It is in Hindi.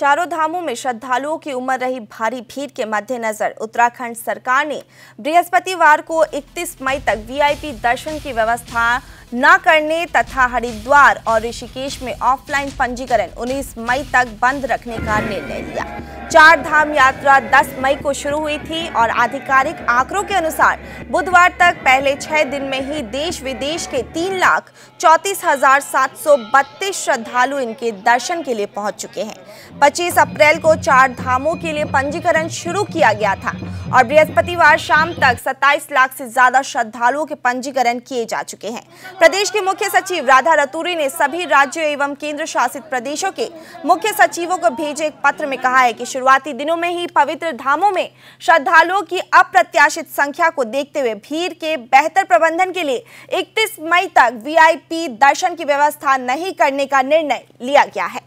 चारों धामों में श्रद्धालुओं की उम्र रही भारी भीड़ के मद्देनजर उत्तराखंड सरकार ने बृहस्पतिवार को 31 मई तक वीआईपी दर्शन की व्यवस्था न करने तथा हरिद्वार और ऋषिकेश में ऑफलाइन पंजीकरण 19 मई तक बंद रखने का निर्णय लिया चार धाम यात्रा 10 मई को शुरू हुई थी और आधिकारिक आंकड़ों के अनुसार बुधवार तक पहले छह दिन में ही देश विदेश के तीन लाख चौतीस हजार सात सौ बत्तीस श्रद्धालु इनके दर्शन के लिए पहुंच चुके हैं 25 अप्रैल को चार धामों के लिए पंजीकरण शुरू किया गया था और बृहस्पतिवार शाम तक 27 लाख से ज्यादा श्रद्धालुओं के पंजीकरण किए जा चुके हैं प्रदेश के मुख्य सचिव राधा रतूरी ने सभी राज्यों एवं केंद्र शासित प्रदेशों के मुख्य सचिवों को भेजे एक पत्र में कहा है कि शुरुआती दिनों में ही पवित्र धामों में श्रद्धालुओं की अप्रत्याशित संख्या को देखते हुए भीड़ के बेहतर प्रबंधन के लिए 31 मई तक वीआईपी दर्शन की व्यवस्था नहीं करने का निर्णय लिया गया है